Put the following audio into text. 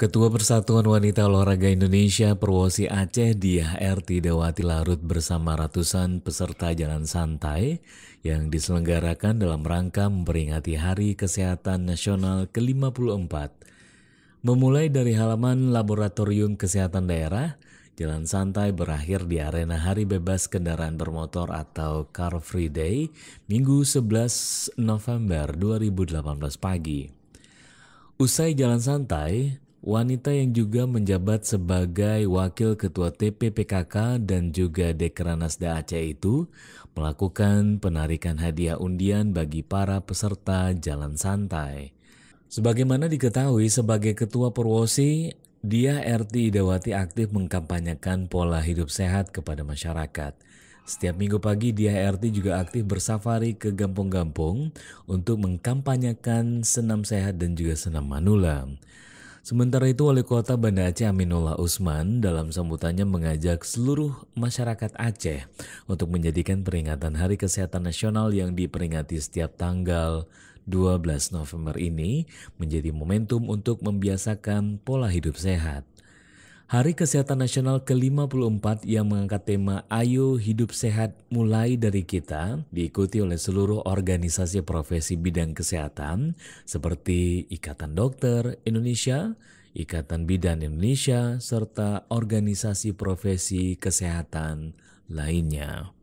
Ketua Persatuan Wanita Olahraga Indonesia Perwosi Aceh Diah RT Dewati Larut bersama ratusan peserta jalan santai yang diselenggarakan dalam rangka memperingati Hari Kesehatan Nasional ke-54. Memulai dari halaman Laboratorium Kesehatan Daerah, jalan santai berakhir di arena Hari Bebas Kendaraan Bermotor atau Car Free Day, Minggu 11 November 2018 pagi. Usai jalan santai, wanita yang juga menjabat sebagai wakil ketua TPPKK dan juga Dekranasda Aceh itu melakukan penarikan hadiah undian bagi para peserta jalan santai. Sebagaimana diketahui sebagai ketua Perwosi, dia RT Idawati aktif mengkampanyekan pola hidup sehat kepada masyarakat. Setiap minggu pagi dia RT juga aktif bersafari ke kampung-kampung untuk mengkampanyekan senam sehat dan juga senam manula. Sementara itu, Wali Kota Banda Aceh Aminullah Usman dalam sambutannya mengajak seluruh masyarakat Aceh untuk menjadikan peringatan Hari Kesehatan Nasional yang diperingati setiap tanggal 12 November ini menjadi momentum untuk membiasakan pola hidup sehat. Hari Kesehatan Nasional ke-54 yang mengangkat tema Ayo Hidup Sehat Mulai Dari Kita diikuti oleh seluruh organisasi profesi bidang kesehatan seperti Ikatan Dokter Indonesia, Ikatan Bidan Indonesia, serta organisasi profesi kesehatan lainnya.